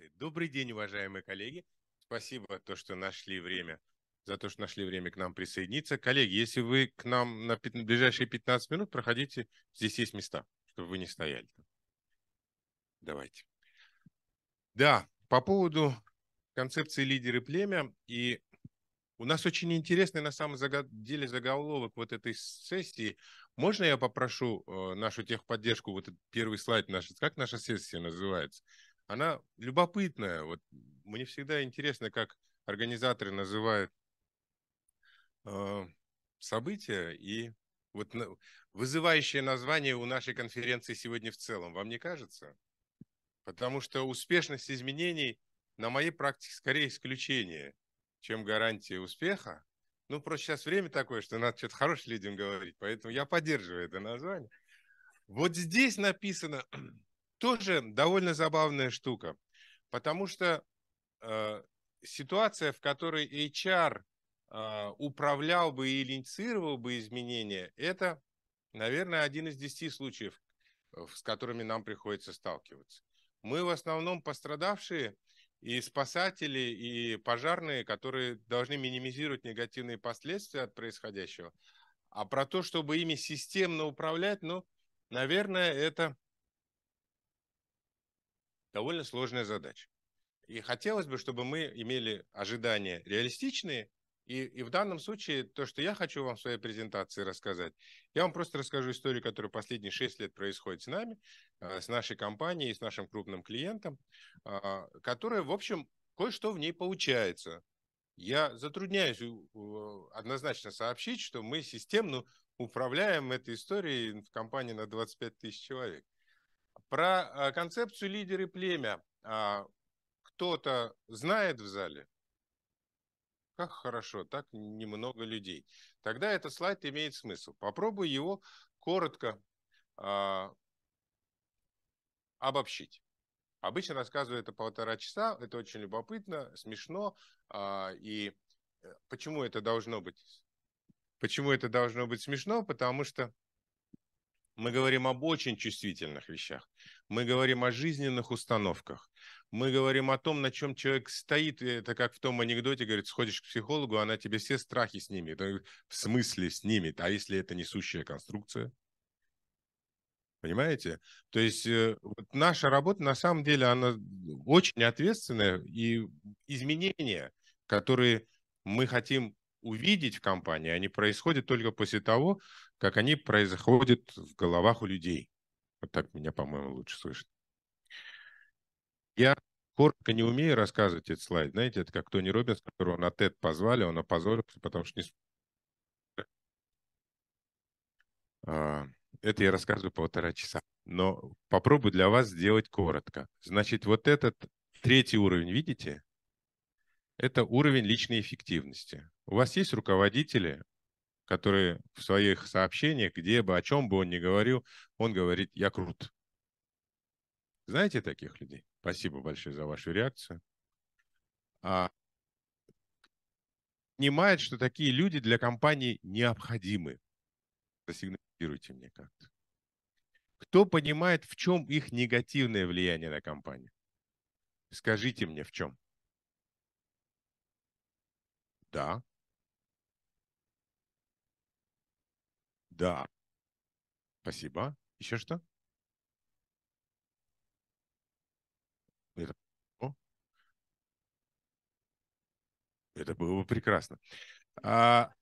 работает. Добрый день, уважаемые коллеги. Спасибо, то, что нашли время, за то, что нашли время к нам присоединиться. Коллеги, если вы к нам на ближайшие 15 минут, проходите, здесь есть места, чтобы вы не стояли. Давайте. Да, по поводу концепции лидеры племя. И у нас очень интересный на самом деле заголовок вот этой сессии. Можно я попрошу э, нашу техподдержку, вот этот первый слайд наш, как наша сессия называется? она любопытная. Вот мне всегда интересно, как организаторы называют э, события и вот на, вызывающее название у нашей конференции сегодня в целом. Вам не кажется? Потому что успешность изменений на моей практике скорее исключение, чем гарантия успеха. Ну, просто сейчас время такое, что надо что-то хорошее людям говорить, поэтому я поддерживаю это название. Вот здесь написано тоже довольно забавная штука, потому что э, ситуация, в которой HR э, управлял бы и инициировал бы изменения, это, наверное, один из десяти случаев, э, с которыми нам приходится сталкиваться. Мы в основном пострадавшие и спасатели, и пожарные, которые должны минимизировать негативные последствия от происходящего. А про то, чтобы ими системно управлять, ну, наверное, это довольно сложная задача. И хотелось бы, чтобы мы имели ожидания реалистичные, и, и в данном случае то, что я хочу вам в своей презентации рассказать, я вам просто расскажу историю, которая последние 6 лет происходит с нами, э, с нашей компанией, с нашим крупным клиентом, а, которая, в общем, кое-что в ней получается. Я затрудняюсь однозначно сообщить, что мы системно управляем этой историей в компании на 25 тысяч человек. Про э, концепцию лидеры племя а, кто-то знает в зале? Как хорошо, так немного людей. Тогда этот слайд имеет смысл. Попробую его коротко а, обобщить. Обычно рассказываю это полтора часа, это очень любопытно, смешно, а, и э, почему это должно быть? Почему это должно быть смешно? Потому что мы говорим об очень чувствительных вещах мы говорим о жизненных установках. Мы говорим о том, на чем человек стоит. Это как в том анекдоте, говорит, сходишь к психологу, она тебе все страхи снимет. в смысле снимет? А если это несущая конструкция? Понимаете? То есть э, вот наша работа, на самом деле, она очень ответственная. И изменения, которые мы хотим увидеть в компании, они происходят только после того, как они происходят в головах у людей. Вот так меня, по-моему, лучше слышит. Я коротко не умею рассказывать этот слайд. Знаете, это как Тони Робинс, которого на TED позвали, он опозорился, потому что не... А, это я рассказываю полтора часа. Но попробую для вас сделать коротко. Значит, вот этот третий уровень, видите? Это уровень личной эффективности. У вас есть руководители, который в своих сообщениях, где бы, о чем бы он ни говорил, он говорит «я крут». Знаете таких людей? Спасибо большое за вашу реакцию. А, понимает, что такие люди для компании необходимы. Засигнализируйте мне как-то. Кто понимает, в чем их негативное влияние на компанию? Скажите мне, в чем? Да, Да. Спасибо. Еще что? Это, О. Это было бы прекрасно. А,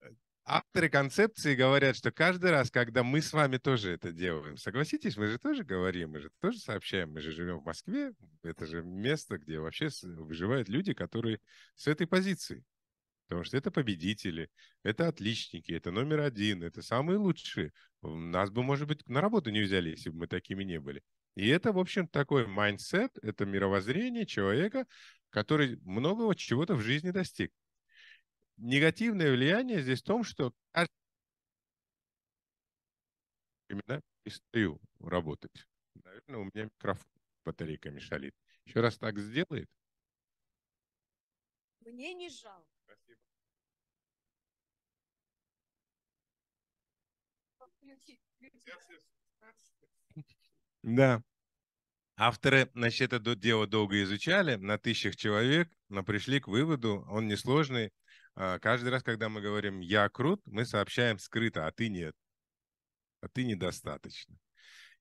э, авторы концепции говорят, что каждый раз, когда мы с вами тоже это делаем, согласитесь, мы же тоже говорим, мы же тоже сообщаем, мы же живем в Москве, это же место, где вообще выживают люди, которые с этой позиции. Потому что это победители, это отличники, это номер один, это самые лучшие. Нас бы, может быть, на работу не взяли, если бы мы такими не были. И это, в общем, такой майндсет, это мировоззрение человека, который многого чего-то в жизни достиг. Негативное влияние здесь в том, что именно перестаю работать. Наверное, у меня микрофон батарейками шалит. Еще раз так сделает. Мне не жалко. Да. Авторы, значит, это дело долго изучали, на тысячах человек, но пришли к выводу, он несложный. А, каждый раз, когда мы говорим «я крут», мы сообщаем скрыто, а ты нет, а ты недостаточно.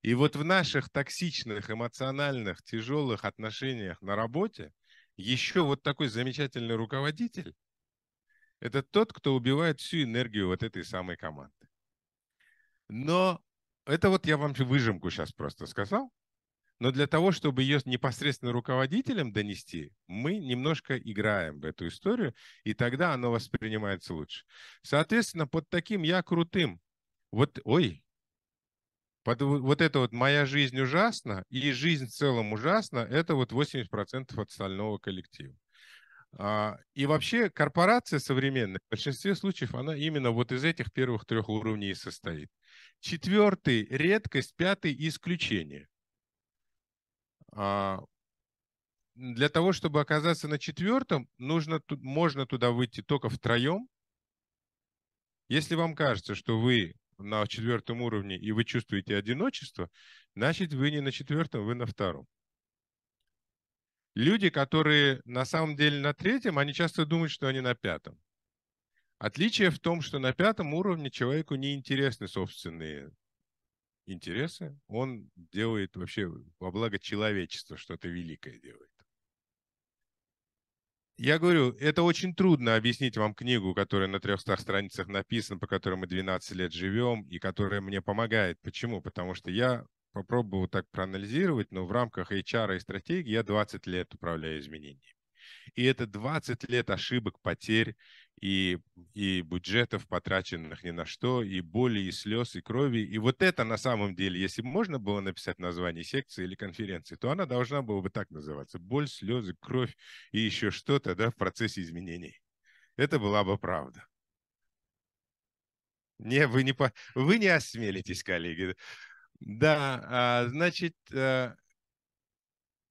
И вот в наших токсичных, эмоциональных, тяжелых отношениях на работе еще вот такой замечательный руководитель – это тот, кто убивает всю энергию вот этой самой команды. Но это вот я вам выжимку сейчас просто сказал. Но для того, чтобы ее непосредственно руководителям донести, мы немножко играем в эту историю, и тогда оно воспринимается лучше. Соответственно, под таким я крутым, вот, ой, под вот это вот «моя жизнь ужасна» и «жизнь в целом ужасна» — это вот 80% от остального коллектива. А, и вообще корпорация современная в большинстве случаев, она именно вот из этих первых трех уровней и состоит. Четвертый – редкость, пятый – исключение. А, для того, чтобы оказаться на четвертом, нужно, можно туда выйти только втроем. Если вам кажется, что вы на четвертом уровне и вы чувствуете одиночество, значит, вы не на четвертом, вы на втором. Люди, которые на самом деле на третьем, они часто думают, что они на пятом. Отличие в том, что на пятом уровне человеку не интересны собственные интересы. Он делает вообще во благо человечества что-то великое делает. Я говорю, это очень трудно объяснить вам книгу, которая на 300 страницах написана, по которой мы 12 лет живем, и которая мне помогает. Почему? Потому что я попробовал так проанализировать, но в рамках HR и стратегии я 20 лет управляю изменениями. И это 20 лет ошибок, потерь, и, и бюджетов, потраченных ни на что, и боли, и слез, и крови. И вот это на самом деле, если можно было написать название секции или конференции, то она должна была бы так называться. Боль, слезы, кровь и еще что-то да, в процессе изменений. Это была бы правда. Не, вы не, по... вы не осмелитесь, коллеги. Да, а, значит, э,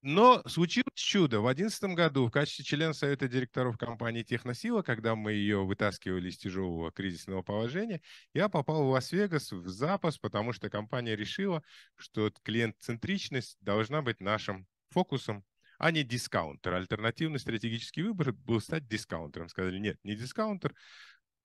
но случилось чудо. В 2011 году в качестве члена Совета директоров компании «Техносила», когда мы ее вытаскивали из тяжелого кризисного положения, я попал в Лас-Вегас в запас, потому что компания решила, что клиент-центричность должна быть нашим фокусом, а не дискаунтер. Альтернативный стратегический выбор был стать дискаунтером. Сказали, нет, не дискаунтер,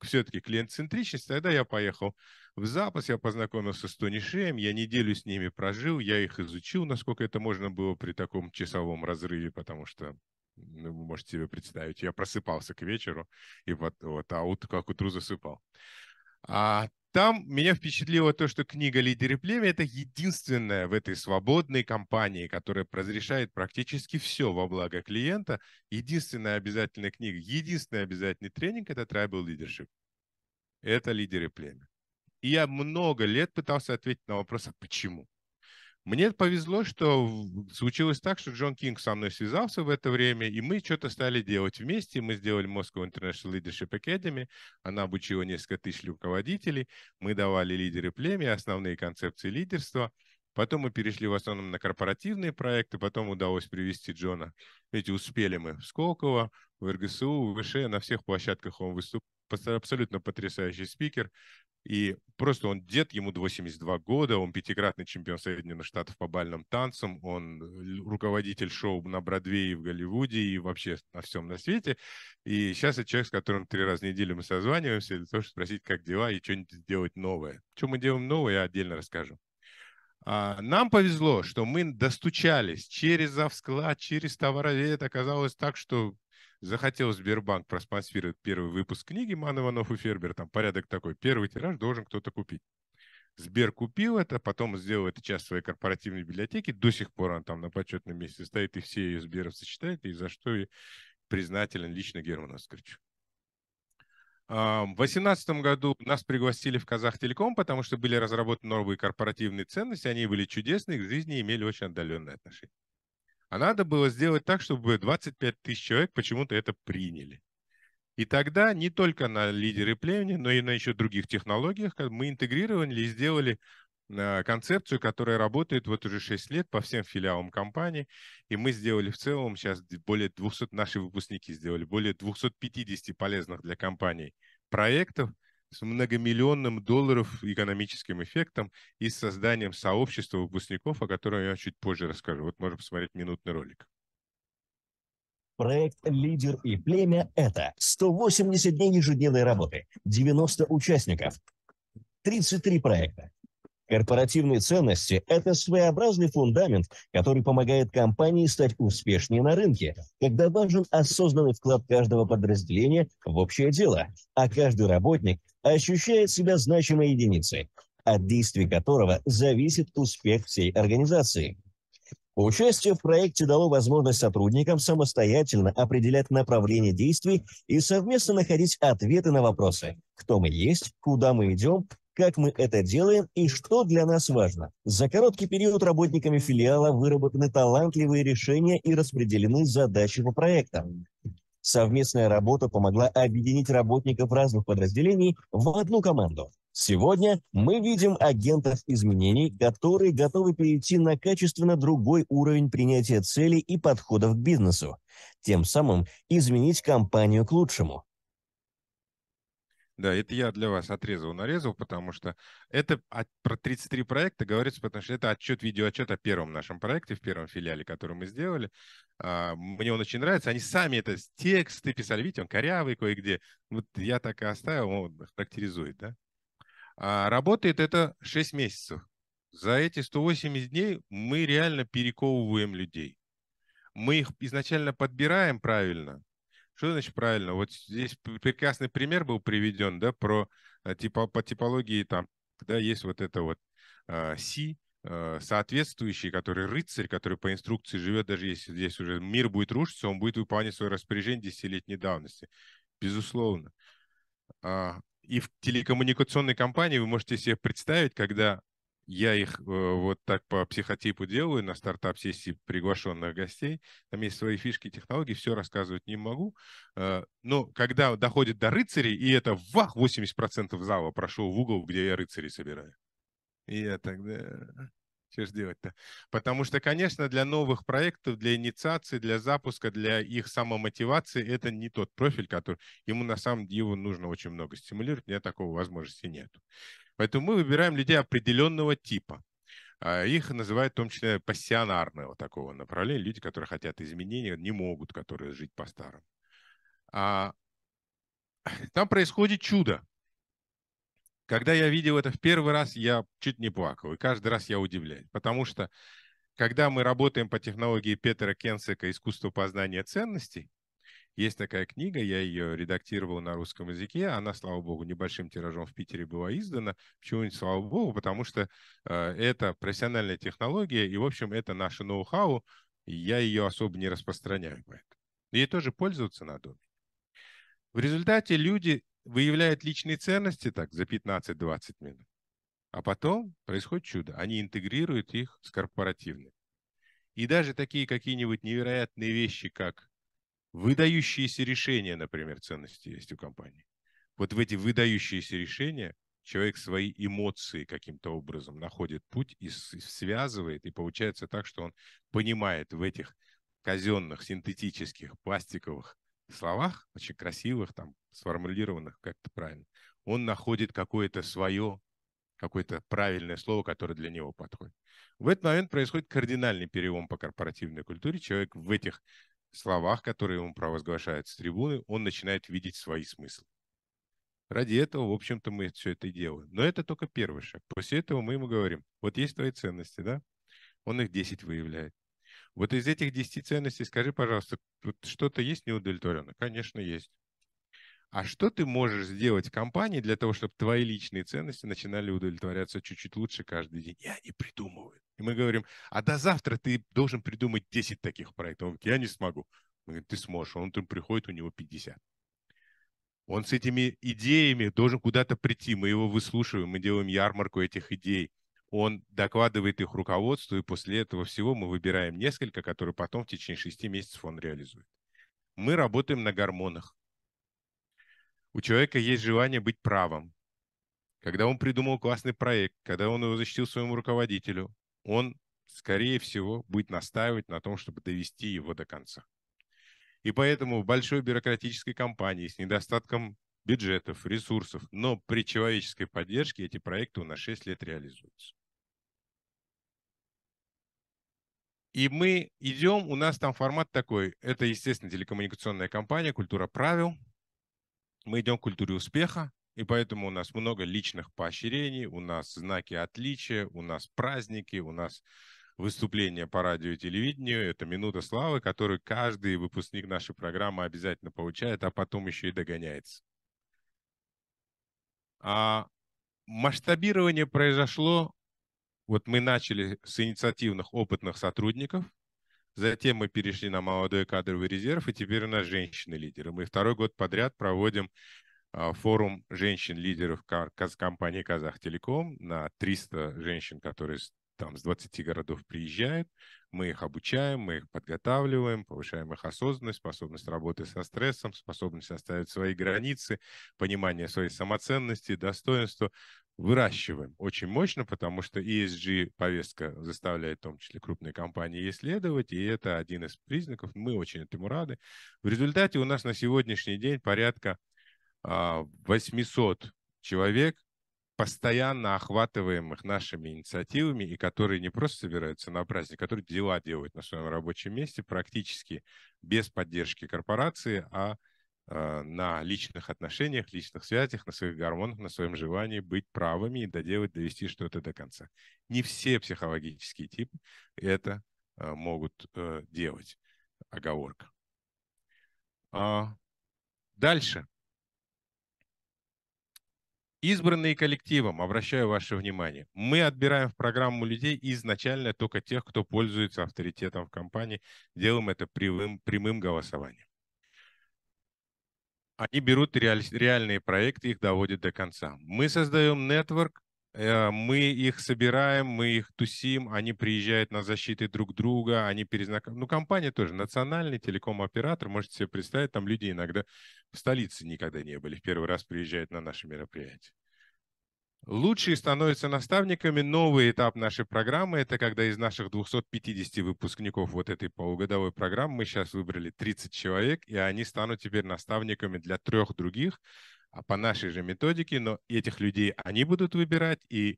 все-таки клиент-центричность, тогда я поехал в запас, я познакомился с Тони Шеем, я неделю с ними прожил, я их изучил, насколько это можно было при таком часовом разрыве, потому что ну, вы можете себе представить, я просыпался к вечеру, и вот, вот а вот как утру засыпал. А там меня впечатлило то, что книга «Лидеры племя» — это единственная в этой свободной компании, которая разрешает практически все во благо клиента. Единственная обязательная книга, единственный обязательный тренинг — это Tribal Leadership. Это лидеры племя. И я много лет пытался ответить на вопрос, а почему? Мне повезло, что случилось так, что Джон Кинг со мной связался в это время, и мы что-то стали делать вместе. Мы сделали Moscow International Leadership Academy. Она обучила несколько тысяч руководителей. Мы давали лидеры племя, основные концепции лидерства. Потом мы перешли в основном на корпоративные проекты, потом удалось привести Джона. Видите, успели мы в Сколково, в РГСУ, в ВШ, на всех площадках он выступал. Абсолютно потрясающий спикер. И просто он дед, ему 82 года, он пятикратный чемпион Соединенных Штатов по бальным танцам, он э, руководитель шоу на Бродвее в Голливуде и вообще на всем на свете. И сейчас это человек, с которым три раза в неделю мы созваниваемся для того, чтобы спросить, как дела и что-нибудь сделать новое. Что мы делаем новое, я отдельно расскажу. А, нам повезло, что мы достучались через завсклад, через товаровед. Оказалось так, что захотел Сбербанк проспонсировать первый выпуск книги «Ман Иванов и Фербер», там порядок такой, первый тираж должен кто-то купить. Сбер купил это, потом сделал это часть своей корпоративной библиотеки, до сих пор он там на почетном месте стоит, и все ее Сберов читают, и за что и признателен лично Герману Оскаровичу. А, в 2018 году нас пригласили в Казахтелеком, потому что были разработаны новые корпоративные ценности, они были чудесные, к жизни имели очень отдаленное отношение. А надо было сделать так, чтобы 25 тысяч человек почему-то это приняли. И тогда не только на лидеры племени, но и на еще других технологиях мы интегрировали и сделали а, концепцию, которая работает вот уже 6 лет по всем филиалам компании. И мы сделали в целом сейчас более 200, наши выпускники сделали более 250 полезных для компании проектов – с многомиллионным долларов экономическим эффектом и с созданием сообщества выпускников, о котором я чуть позже расскажу. Вот можно посмотреть минутный ролик. Проект «Лидер и племя» — это 180 дней ежедневной работы, 90 участников, 33 проекта. Корпоративные ценности – это своеобразный фундамент, который помогает компании стать успешнее на рынке, когда важен осознанный вклад каждого подразделения в общее дело, а каждый работник ощущает себя значимой единицей, от действий которого зависит успех всей организации. Участие в проекте дало возможность сотрудникам самостоятельно определять направление действий и совместно находить ответы на вопросы, кто мы есть, куда мы идем, как мы это делаем и что для нас важно. За короткий период работниками филиала выработаны талантливые решения и распределены задачи по проектам совместная работа помогла объединить работников разных подразделений в одну команду. Сегодня мы видим агентов изменений, которые готовы перейти на качественно другой уровень принятия целей и подходов к бизнесу, тем самым изменить компанию к лучшему. Да, это я для вас отрезал, нарезал, потому что это от, про 33 проекта говорится, потому что это отчет, видеоотчет о первом нашем проекте, в первом филиале, который мы сделали. А, мне он очень нравится. Они сами это тексты писали, видите, он корявый кое-где. Вот я так и оставил, он характеризует, да. А работает это 6 месяцев. За эти 180 дней мы реально перековываем людей. Мы их изначально подбираем правильно, что значит правильно? Вот здесь прекрасный пример был приведен, да, про типа, по типологии там, да, есть вот это вот C, э, э, соответствующий, который рыцарь, который по инструкции живет, даже если здесь уже мир будет рушиться, он будет выполнять свое распоряжение десятилетней давности. Безусловно. А, и в телекоммуникационной компании вы можете себе представить, когда я их э, вот так по психотипу делаю на стартап-сессии приглашенных гостей. Там есть свои фишки, технологии, все рассказывать не могу. Э, но когда доходит до рыцарей, и это вах, 80% зала прошел в угол, где я рыцарей собираю. И я тогда... Что же делать-то? Потому что, конечно, для новых проектов, для инициации, для запуска, для их самомотивации это не тот профиль, который ему на самом деле нужно очень много стимулировать. У меня такого возможности нет. Поэтому мы выбираем людей определенного типа. А, их называют в том числе вот такого направления, люди, которые хотят изменения не могут, которые жить по-старому. А, там происходит чудо. Когда я видел это в первый раз, я чуть не плакал, и каждый раз я удивляюсь, потому что когда мы работаем по технологии Петера Кенсека «Искусство познания ценностей», есть такая книга, я ее редактировал на русском языке. Она, слава богу, небольшим тиражом в Питере была издана. Почему-нибудь, слава богу, потому что э, это профессиональная технология, и, в общем, это наше ноу-хау. Я ее особо не распространяю. Ей тоже пользоваться надо. В результате люди выявляют личные ценности так за 15-20 минут. А потом происходит чудо. Они интегрируют их с корпоративными. И даже такие какие-нибудь невероятные вещи, как Выдающиеся решения, например, ценности есть у компании. Вот в эти выдающиеся решения человек свои эмоции каким-то образом находит путь и связывает, и получается так, что он понимает в этих казенных, синтетических, пластиковых словах, очень красивых, там, сформулированных как-то правильно, он находит какое-то свое, какое-то правильное слово, которое для него подходит. В этот момент происходит кардинальный перелом по корпоративной культуре. Человек в этих словах, которые ему провозглашают с трибуны, он начинает видеть свои смыслы. Ради этого, в общем-то, мы все это и делаем. Но это только первый шаг. После этого мы ему говорим, вот есть твои ценности, да? Он их 10 выявляет. Вот из этих 10 ценностей скажи, пожалуйста, тут что-то есть неудовлетворенно? Конечно, есть. А что ты можешь сделать в компании для того, чтобы твои личные ценности начинали удовлетворяться чуть-чуть лучше каждый день? Я не придумываю. И мы говорим, а до завтра ты должен придумать 10 таких проектов. Он говорит, я не смогу. Он говорит, ты сможешь. Он приходит, у него 50. Он с этими идеями должен куда-то прийти. Мы его выслушиваем, мы делаем ярмарку этих идей. Он докладывает их руководству, и после этого всего мы выбираем несколько, которые потом в течение шести месяцев он реализует. Мы работаем на гормонах. У человека есть желание быть правым. Когда он придумал классный проект, когда он его защитил своему руководителю, он, скорее всего, будет настаивать на том, чтобы довести его до конца. И поэтому в большой бюрократической компании с недостатком бюджетов, ресурсов, но при человеческой поддержке эти проекты на 6 лет реализуются. И мы идем, у нас там формат такой, это, естественно, телекоммуникационная компания, культура правил, мы идем к культуре успеха, и поэтому у нас много личных поощрений, у нас знаки отличия, у нас праздники, у нас выступления по радио и телевидению. Это минута славы, которую каждый выпускник нашей программы обязательно получает, а потом еще и догоняется. А масштабирование произошло, вот мы начали с инициативных опытных сотрудников, Затем мы перешли на молодой кадровый резерв, и теперь у нас женщины-лидеры. Мы второй год подряд проводим а, форум женщин-лидеров компании «Казахтелеком» на 300 женщин, которые там с 20 городов приезжают. Мы их обучаем, мы их подготавливаем, повышаем их осознанность, способность работы со стрессом, способность оставить свои границы, понимание своей самоценности, достоинства выращиваем очень мощно, потому что ESG-повестка заставляет в том числе крупные компании исследовать, и это один из признаков. Мы очень этому рады. В результате у нас на сегодняшний день порядка 800 а, человек, постоянно охватываемых нашими инициативами, и которые не просто собираются на праздник, а которые дела делают на своем рабочем месте практически без поддержки корпорации, а Э, на личных отношениях, личных связях, на своих гормонах, на своем желании быть правыми и доделать, довести что-то до конца. Не все психологические типы это э, могут э, делать. Оговорка. А дальше. Избранные коллективом, обращаю ваше внимание, мы отбираем в программу людей изначально только тех, кто пользуется авторитетом в компании, делаем это прямым, прямым голосованием. Они берут реальные проекты, их доводят до конца. Мы создаем нетворк, э, мы их собираем, мы их тусим, они приезжают на защиты друг друга, они перезнакомы. Ну, компания тоже, национальный телеком-оператор, можете себе представить, там люди иногда в столице никогда не были, первый раз приезжают на наши мероприятия. Лучшие становятся наставниками. Новый этап нашей программы – это когда из наших 250 выпускников вот этой полугодовой программы мы сейчас выбрали 30 человек, и они станут теперь наставниками для трех других а по нашей же методике, но этих людей они будут выбирать, и,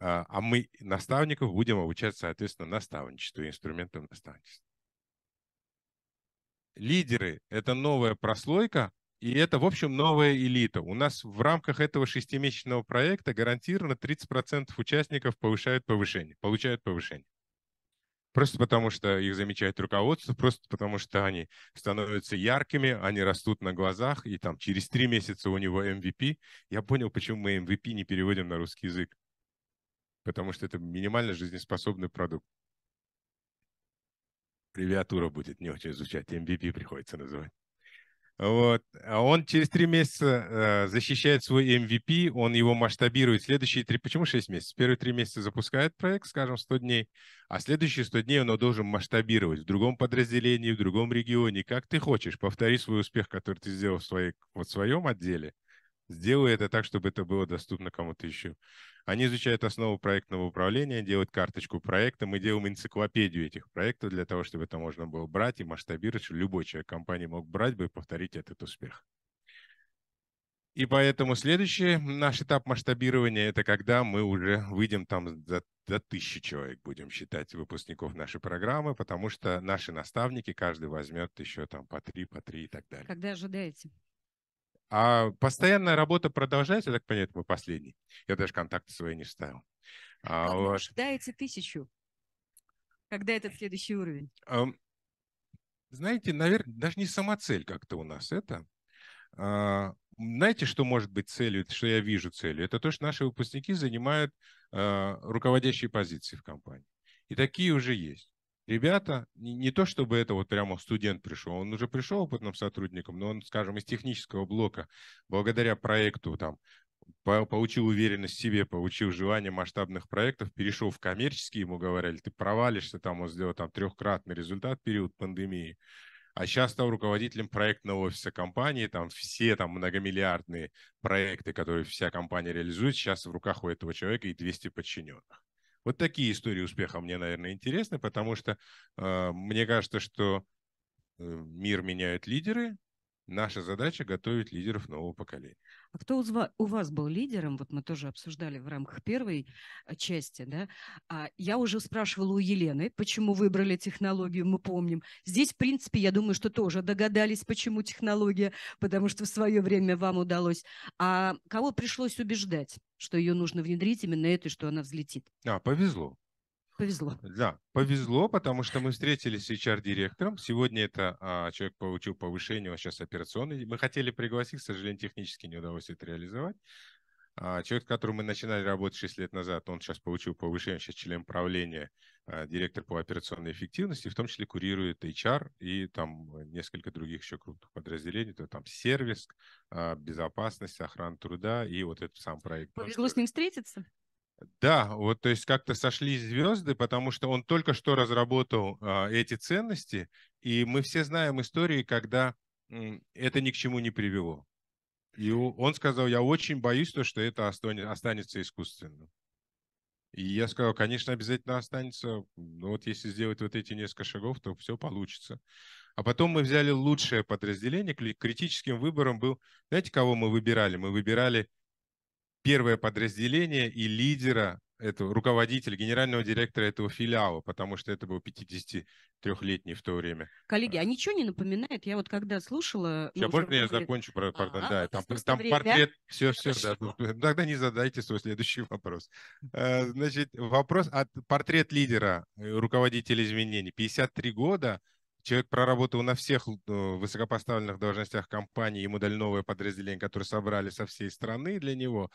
а, а мы наставников будем обучать, соответственно, наставничеству, инструментам наставничества. Лидеры – это новая прослойка, и это, в общем, новая элита. У нас в рамках этого шестимесячного проекта гарантированно 30% участников повышают повышение, получают повышение. Просто потому, что их замечает руководство, просто потому, что они становятся яркими, они растут на глазах, и там через три месяца у него MVP. Я понял, почему мы MVP не переводим на русский язык. Потому что это минимально жизнеспособный продукт. Аббревиатура будет не очень изучать, MVP приходится называть. Вот. А он через три месяца э, защищает свой MVP, он его масштабирует. Следующие три... Почему шесть месяцев? Первые три месяца запускает проект, скажем, 100 дней, а следующие 100 дней он должен масштабировать в другом подразделении, в другом регионе, как ты хочешь. Повтори свой успех, который ты сделал в, своей, вот в своем отделе. Сделай это так, чтобы это было доступно кому-то еще. Они изучают основу проектного управления, делают карточку проекта. Мы делаем энциклопедию этих проектов для того, чтобы это можно было брать и масштабировать, чтобы любой человек компании мог брать бы и повторить этот успех. И поэтому следующий наш этап масштабирования – это когда мы уже выйдем там за, за тысячи человек, будем считать, выпускников нашей программы, потому что наши наставники, каждый возьмет еще там по три, по три и так далее. Когда ожидаете? А постоянная работа продолжается, я так понятно. это мой последний. Я даже контакты свои не ставил. А, вот. Ждаете тысячу. Когда этот следующий уровень? Знаете, наверное, даже не сама цель как-то у нас это. А, знаете, что может быть целью, что я вижу целью? Это то, что наши выпускники занимают а, руководящие позиции в компании. И такие уже есть ребята, не, не то чтобы это вот прямо студент пришел, он уже пришел опытным сотрудником, но он, скажем, из технического блока, благодаря проекту там по получил уверенность в себе, получил желание масштабных проектов, перешел в коммерческий, ему говорили, ты провалишься, там он сделал там трехкратный результат в период пандемии, а сейчас стал руководителем проектного офиса компании, там все там многомиллиардные проекты, которые вся компания реализует, сейчас в руках у этого человека и 200 подчиненных. Вот такие истории успеха мне, наверное, интересны, потому что э, мне кажется, что э, мир меняют лидеры, Наша задача – готовить лидеров нового поколения. А кто у вас был лидером? Вот мы тоже обсуждали в рамках первой а, части. Да? А Я уже спрашивала у Елены, почему выбрали технологию, мы помним. Здесь, в принципе, я думаю, что тоже догадались, почему технология, потому что в свое время вам удалось. А кого пришлось убеждать, что ее нужно внедрить именно это, что она взлетит? А, повезло. Повезло. Да, повезло, потому что мы встретились с HR-директором. Сегодня это а, человек получил повышение, он сейчас операционный. Мы хотели пригласить, к сожалению, технически не удалось это реализовать. А, человек, с которым мы начинали работать 6 лет назад, он сейчас получил повышение, сейчас член правления, а, директор по операционной эффективности, в том числе курирует HR и там несколько других еще крупных подразделений, то там сервис, а, безопасность, охрана труда и вот этот сам проект. Повезло с ним встретиться? Да, вот то есть как-то сошлись звезды, потому что он только что разработал а, эти ценности, и мы все знаем истории, когда м, это ни к чему не привело. И он сказал, я очень боюсь, то, что это останется искусственным. И я сказал, конечно, обязательно останется. Но ну вот если сделать вот эти несколько шагов, то все получится. А потом мы взяли лучшее подразделение. Критическим выбором был... Знаете, кого мы выбирали? Мы выбирали первое подразделение и лидера, этого, руководителя, генерального директора этого филиала, потому что это был 53-летний в то время. Коллеги, а э. ничего не напоминает? Я вот когда слушала... Сейчас, ну, можно я закончу? Про, а, про, да, там, там портрет... Все, все, да. Э, тогда не задайте свой следующий вопрос. Э, значит, вопрос от портрет лидера, руководителя изменений. 53 года, Человек проработал на всех э, высокопоставленных должностях компании, ему дали новое подразделение, которое собрали со всей страны для него.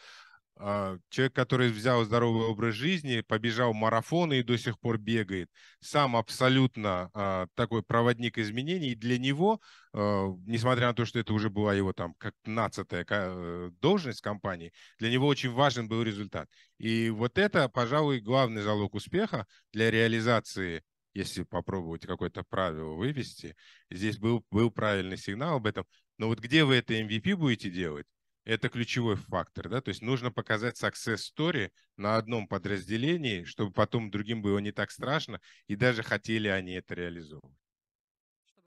А, человек, который взял здоровый образ жизни, побежал марафоны и до сих пор бегает. Сам абсолютно а, такой проводник изменений. И для него, а, несмотря на то, что это уже была его там как нацатая э, должность компании, для него очень важен был результат. И вот это, пожалуй, главный залог успеха для реализации если попробовать какое-то правило вывести. Здесь был, был правильный сигнал об этом. Но вот где вы это MVP будете делать, это ключевой фактор, да, то есть нужно показать success story на одном подразделении, чтобы потом другим было не так страшно, и даже хотели они это реализовывать.